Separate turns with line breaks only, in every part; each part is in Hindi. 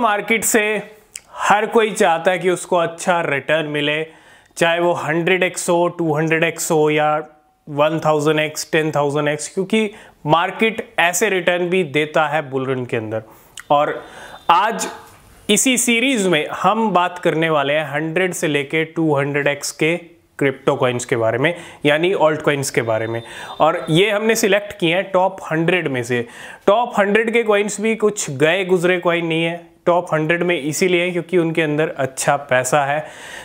मार्केट से हर कोई चाहता है कि उसको अच्छा रिटर्न मिले चाहे वो 100x हो 200x हो या 1000x 10000x क्योंकि मार्केट ऐसे रिटर्न भी देता है बुलरन के अंदर और आज इसी सीरीज में हम बात करने वाले हैं 100 से लेके 200x के क्रिप्टो कॉइन्स के बारे में यानी ऑल्ट कॉइन्स के बारे में और ये हमने सिलेक्ट किए हैं टॉप 100 में से टॉप 100 के कॉइन्स भी कुछ गए गुजरे कॉइन नहीं है टॉप हंड्रेड में इसीलिए हैं क्योंकि उनके अंदर अच्छा पैसा है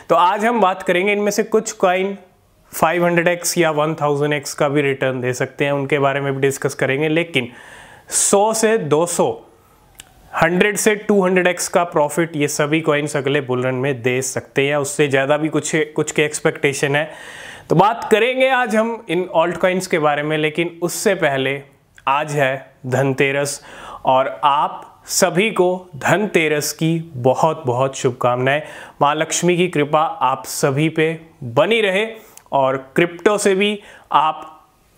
तो आज हम बात करेंगे इनमें से कुछ कॉइन 500x या 1000x का भी रिटर्न दे सकते हैं उनके बारे में भी डिस्कस करेंगे लेकिन 100 से 200 100 से 200x का प्रॉफिट ये सभी कॉइन्स अगले बुलरन में दे सकते हैं उससे ज़्यादा भी कुछ कुछ के एक्सपेक्टेशन है तो बात करेंगे आज हम इन ऑल्ट कॉइन्स के बारे में लेकिन उससे पहले आज है धनतेरस और आप सभी को धनतेरस की बहुत बहुत शुभकामनाएं माँ लक्ष्मी की कृपा आप सभी पे बनी रहे और क्रिप्टो से भी आप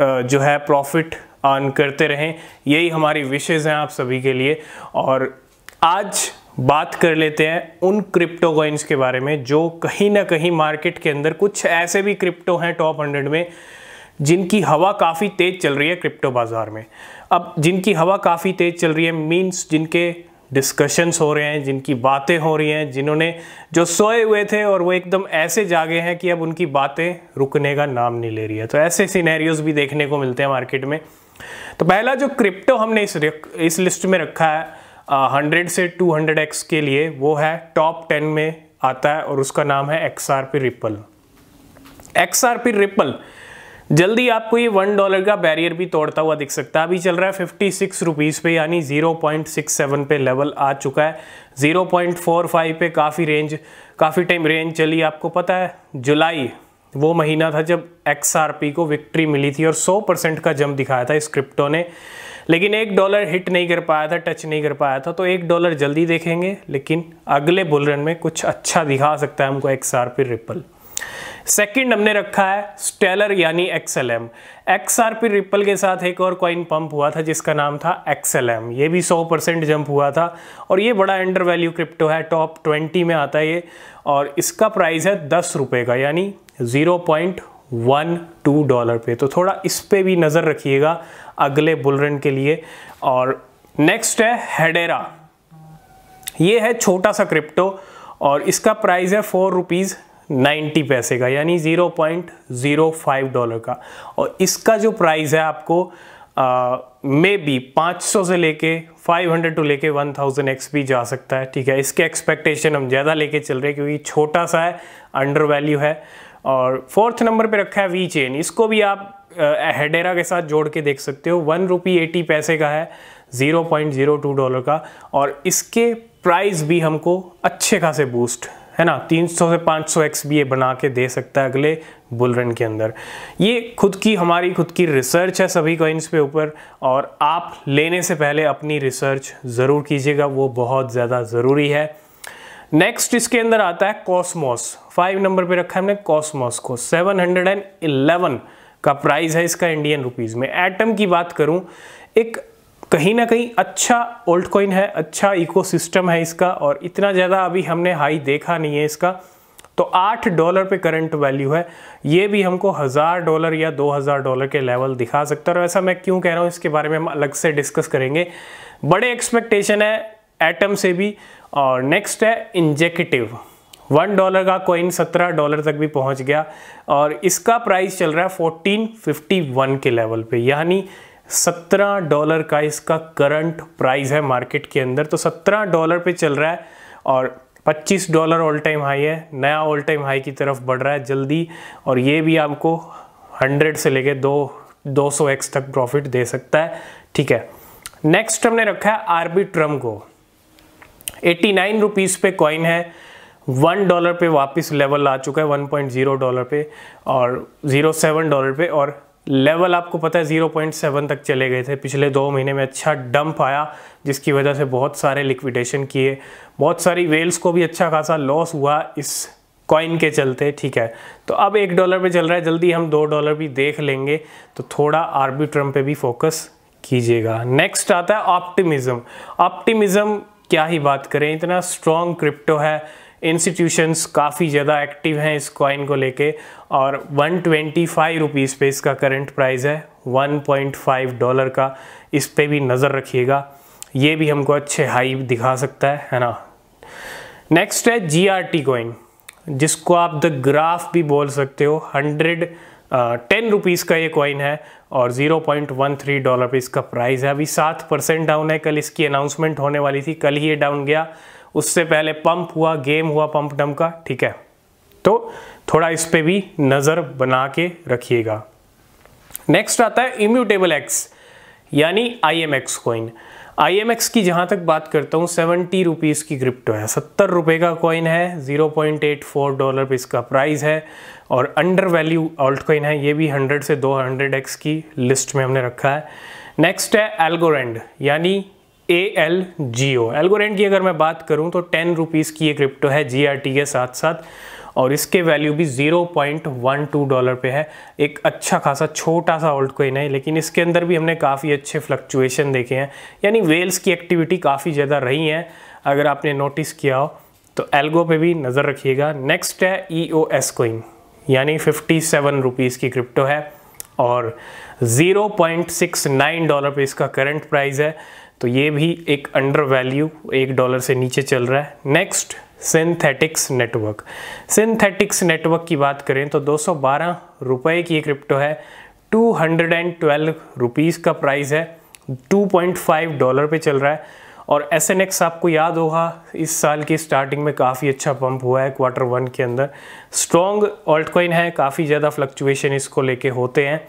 जो है प्रॉफिट अर्न करते रहें यही हमारी विशेज़ हैं आप सभी के लिए और आज बात कर लेते हैं उन क्रिप्टो कॉइन्स के बारे में जो कहीं ना कहीं मार्केट के अंदर कुछ ऐसे भी क्रिप्टो हैं टॉप हंड्रेड में जिनकी हवा काफ़ी तेज़ चल रही है क्रिप्टो बाज़ार में अब जिनकी हवा काफ़ी तेज़ चल रही है मीन्स जिनके डिस्कशंस हो रहे हैं जिनकी बातें हो रही हैं जिन्होंने जो सोए हुए थे और वो एकदम ऐसे जागे हैं कि अब उनकी बातें रुकने का नाम नहीं ले रही है तो ऐसे सीनैरियोज भी देखने को मिलते हैं मार्केट में तो पहला जो क्रिप्टो हमने इस इस लिस्ट में रखा है हंड्रेड से टू हंड्रेड एक्स के लिए वो है टॉप टेन में आता है और उसका नाम है X R P ripple X R P ripple जल्दी आपको ये वन डॉलर का बैरियर भी तोड़ता हुआ दिख सकता है अभी चल रहा है फिफ्टी सिक्स रुपीज़ पे यानी ज़ीरो पॉइंट सिक्स सेवन पे लेवल आ चुका है ज़ीरो पॉइंट फोर फाइव पे काफ़ी रेंज काफ़ी टाइम रेंज चली आपको पता है जुलाई वो महीना था जब एक्स को विक्ट्री मिली थी और सौ परसेंट का जम दिखाया था इस क्रिप्टो ने लेकिन एक डॉलर हिट नहीं कर पाया था टच नहीं कर पाया था तो एक डॉलर जल्दी देखेंगे लेकिन अगले बुलरन में कुछ अच्छा दिखा सकता है हमको X R P ripple second हमने रखा है स्टेलर यानी एक्सएलएम एक्सआरपी रिपल के साथ एक और कॉइन पंप हुआ था जिसका नाम था एक्सएलएम ये भी 100 परसेंट जंप हुआ था और ये बड़ा अंडर वैल्यू क्रिप्टो है टॉप 20 में आता है ये और इसका प्राइस है दस रुपये का यानी zero point one two dollar पे तो थोड़ा इस पर भी नज़र रखिएगा अगले बुलरन के लिए और नेक्स्ट है हेडेरा ये है छोटा सा क्रिप्टो और इसका प्राइस है फोर रुपीज़ 90 पैसे का यानी 0.05 डॉलर का और इसका जो प्राइस है आपको मे बी 500 से लेके 500 टू लेके 1000 थाउजेंड एक्स भी जा सकता है ठीक है इसके एक्सपेक्टेशन हम ज़्यादा लेके चल रहे हैं क्योंकि छोटा सा है अंडर वैल्यू है और फोर्थ नंबर पे रखा है वी चेन इसको भी आप हेडेरा के साथ जोड़ के देख सकते हो वन रुपी एटी पैसे का है 0.02 डॉलर का और इसके प्राइस भी हमको अच्छे खासे बूस्ट है ना 300 से 500 एक्स भी ये बना के दे सकता है अगले बुल रन के अंदर ये खुद की हमारी खुद की रिसर्च है सभी कॉइन्स पे ऊपर और आप लेने से पहले अपनी रिसर्च ज़रूर कीजिएगा वो बहुत ज़्यादा ज़रूरी है नेक्स्ट इसके अंदर आता है कॉस्मोस फाइव नंबर पे रखा है हमने कॉस्मोस को 711 का प्राइस है इसका इंडियन रुपीज़ में एटम की बात करूं एक कहीं ना कहीं अच्छा ओल्ड कॉइन है अच्छा इकोसिस्टम है इसका और इतना ज़्यादा अभी हमने हाई देखा नहीं है इसका तो आठ डॉलर पे करंट वैल्यू है ये भी हमको हज़ार डॉलर या दो हज़ार डॉलर के लेवल दिखा सकता है और ऐसा मैं क्यों कह रहा हूँ इसके बारे में हम अलग से डिस्कस करेंगे बड़े एक्सपेक्टेशन है एटम से भी और नेक्स्ट है इंजेक्टिव वन डॉलर का कॉइन सत्रह डॉलर तक भी पहुंच गया और इसका प्राइस चल रहा है फोर्टीन फिफ्टी वन के लेवल पे यानी सत्रह डॉलर का इसका करंट प्राइस है मार्केट के अंदर तो सत्रह डॉलर पे चल रहा है और 25 डॉलर ऑल टाइम हाई है नया ऑल टाइम हाई की तरफ बढ़ रहा है जल्दी और ये भी आपको 100 से लेके दो 200 एक्स तक प्रॉफिट दे सकता है ठीक है नेक्स्ट हमने रखा है आरबी ट्रम को एट्टी नाइन रुपीज़ पे कॉइन है वन डॉलर पे वापस लेवल आ चुका है वन पॉइंट ज़ीरो डॉलर पे और ज़ीरो सेवन डॉलर पे और लेवल आपको पता है 0.7 तक चले गए थे पिछले दो महीने में अच्छा डंप आया जिसकी वजह से बहुत सारे लिक्विडेशन किए बहुत सारी वेल्स को भी अच्छा खासा लॉस हुआ इस कॉइन के चलते ठीक है तो अब एक डॉलर पे चल रहा है जल्दी हम दो डॉलर भी देख लेंगे तो थोड़ा आरबी ट्रम पे भी फोकस कीजिएगा नेक्स्ट आता है ऑप्टिमिज़म ऑप्टिमिज़म क्या ही बात करें इतना स्ट्रॉन्ग क्रिप्टो है इंस्टीट्यूशंस काफ़ी ज़्यादा एक्टिव हैं इस कॉइन को लेके और वन ट्वेंटी फाइव रुपीज़ पर इसका करंट प्राइस है वन पॉइंट फाइव डॉलर का इस पर भी नज़र रखिएगा ये भी हमको अच्छे हाई दिखा सकता है है ना नेक्स्ट है जी आर टी कॉइन जिसको आप द ग्राफ भी बोल सकते हो हंड्रेड टेन रुपीज़ का ये कॉइन है और zero point one three dollar पर इसका प्राइस है अभी सात परसेंट डाउन है कल इसकी अनाउंसमेंट होने वाली थी कल ही ये डाउन गया उससे पहले पंप हुआ गेम हुआ पंप डम का ठीक है तो थोड़ा इस पर भी नज़र बना के रखिएगा नेक्स्ट आता है इम्यूटेबल एक्स यानी I M X coin I M X की जहां तक बात करता हूँ सेवेंटी रुपीज़ की क्रिप्टो है सत्तर रुपए का कॉइन है zero point eight four dollar पे इसका प्राइस है और अंडर वैल्यू ऑल्ट कॉइन है ये भी हंड्रेड से दो हंड्रेड एक्स की लिस्ट में हमने रखा है नेक्स्ट है एल्गोरेंड यानी ए एल जी ओ एल्गोरेंट की अगर मैं बात करूं तो टेन रुपीज़ की ये क्रिप्टो है जी आर टी के साथ साथ और इसके वैल्यू भी 0.12 डॉलर पे है एक अच्छा खासा छोटा सा ओल्ड कोइन है लेकिन इसके अंदर भी हमने काफ़ी अच्छे फ्लक्चुएशन देखे हैं यानी वेल्स की एक्टिविटी काफ़ी ज़्यादा रही है अगर आपने नोटिस किया हो तो एल्गो पे भी नज़र रखिएगा नेक्स्ट है ई ओ एस कोइन यानी फिफ्टी सेवन रुपीज़ की क्रिप्टो है और 0.69 डॉलर पे इसका करंट प्राइस है तो ये भी एक अंडर वैल्यू एक डॉलर से नीचे चल रहा है next synthetics network synthetics network की बात करें तो दो सौ की क्रिप्टो है two hundred and twelve rupees का प्राइस है टू पॉइंट फाइव डॉलर पे चल रहा है और एस एन एक्स आपको याद होगा इस साल की स्टार्टिंग में काफ़ी अच्छा पंप हुआ है क्वार्टर वन के अंदर स्ट्रॉन्ग ऑल्टकॉइन है काफ़ी ज़्यादा फ्लक्चुएशन इसको लेके होते हैं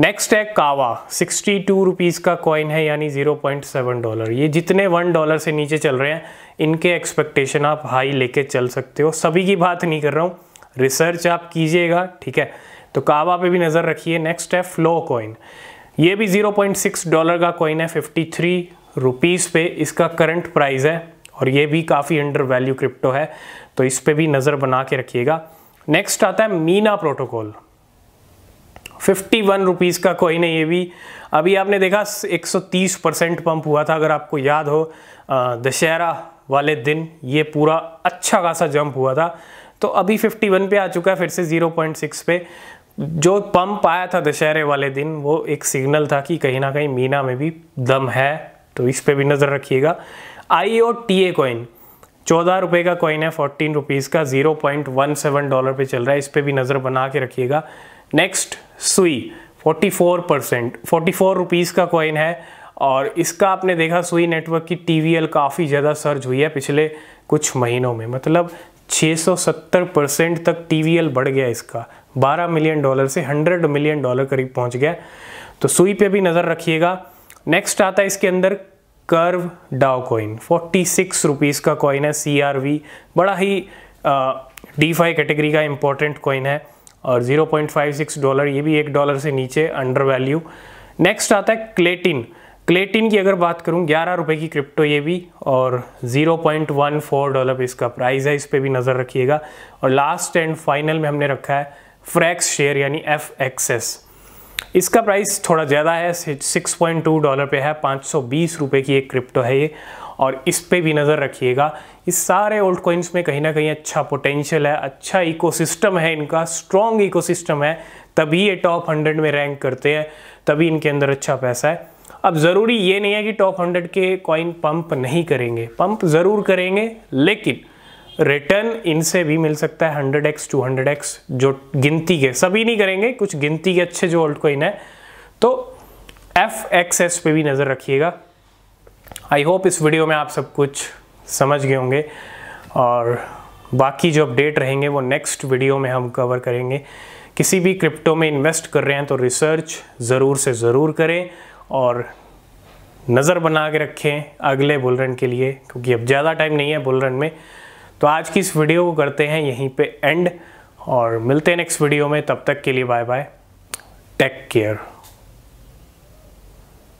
नेक्स्ट है कावा सिक्सटी टू रुपीज़ का कॉइन है यानी ज़ीरो पॉइंट सेवन डॉलर ये जितने वन डॉलर से नीचे चल रहे हैं इनके एक्सपेक्टेशन आप हाई लेके चल सकते हो सभी की बात नहीं कर रहा हूँ रिसर्च आप कीजिएगा ठीक है तो कावा पे भी नज़र रखिए नेक्स्ट है फ्लो कॉइन ये भी 0.6 डॉलर का कॉइन है 53 रुपीस पे इसका करंट प्राइस है और ये भी काफ़ी अंडर वैल्यू क्रिप्टो है तो इस पर भी नज़र बना के रखिएगा नेक्स्ट आता है Mina protocol fifty one rupees का कॉइन है ये भी अभी आपने देखा 130 परसेंट पंप हुआ था अगर आपको याद हो दशहरा वाले दिन ये पूरा अच्छा खासा जंप हुआ था तो अभी 51 पे आ चुका है फिर से 0.6 पे जो पंप आया था दशहरे वाले दिन वो एक सिग्नल था कि कहीं ना कहीं मीना में भी दम है तो इस पर भी नज़र रखिएगा आई ओ टी ए कॉइन चौदह रुपये का कॉइन है फोर्टीन रुपीज़ का zero point one seven dollar पे चल रहा है इस पर भी नज़र बना के रखिएगा next Sui 44 percent forty four rupees का कॉइन है और इसका आपने देखा सुई नेटवर्क की टी काफ़ी ज़्यादा सर्ज हुई है पिछले कुछ महीनों में मतलब 670 परसेंट तक टी बढ़ गया इसका 12 मिलियन डॉलर से 100 मिलियन डॉलर करीब पहुंच गया तो सुई पे भी नज़र रखिएगा नेक्स्ट आता है इसके अंदर curve DAO coin forty six rupees का कॉइन है सी बड़ा ही डी कैटेगरी का इंपॉर्टेंट कॉइन है और 0.56 डॉलर ये भी एक डॉलर से नीचे अंडर वैल्यू नेक्स्ट आता है क्लेटिन क्लेटिन की अगर बात करूँ ग्यारह रुपये की क्रिप्टो ये भी और 0.14 डॉलर इसका प्राइस है इस पर भी नज़र रखिएगा और लास्ट एंड फाइनल में हमने रखा है फ्रैक्स शेयर यानी एफ एक्सेस इसका प्राइस थोड़ा ज़्यादा है 6.2 डॉलर पे है पाँच सौ की एक क्रिप्टो है ये और इस पर भी नज़र रखिएगा इस सारे ओल्ड कॉइन्स में कहीं ना कहीं अच्छा पोटेंशियल है अच्छा इकोसिस्टम है इनका स्ट्रॉन्ग इकोसिस्टम है तभी ये टॉप हंड्रेड में रैंक करते हैं तभी इनके अंदर अच्छा पैसा है अब ज़रूरी ये नहीं है कि टॉप हंड्रेड के कॉइन पंप नहीं करेंगे पंप ज़रूर करेंगे लेकिन रिटर्न इनसे भी मिल सकता है hundred X two hundred X जो गिनती के सभी नहीं करेंगे कुछ गिनती के अच्छे जो ओल्ड कॉइन है तो एफ एक्स एस पे भी नज़र रखिएगा आई होप इस वीडियो में आप सब कुछ समझ गए होंगे और बाकी जो अपडेट रहेंगे वो नेक्स्ट वीडियो में हम कवर करेंगे किसी भी क्रिप्टो में इन्वेस्ट कर रहे हैं तो रिसर्च ज़रूर से ज़रूर करें और नज़र बना के रखें अगले बुलरन के लिए क्योंकि अब ज़्यादा टाइम नहीं है बुलरन में तो आज की इस वीडियो को करते हैं यहीं पे एंड और मिलते हैं नेक्स्ट वीडियो में तब तक के लिए बाय बाय टेक केयर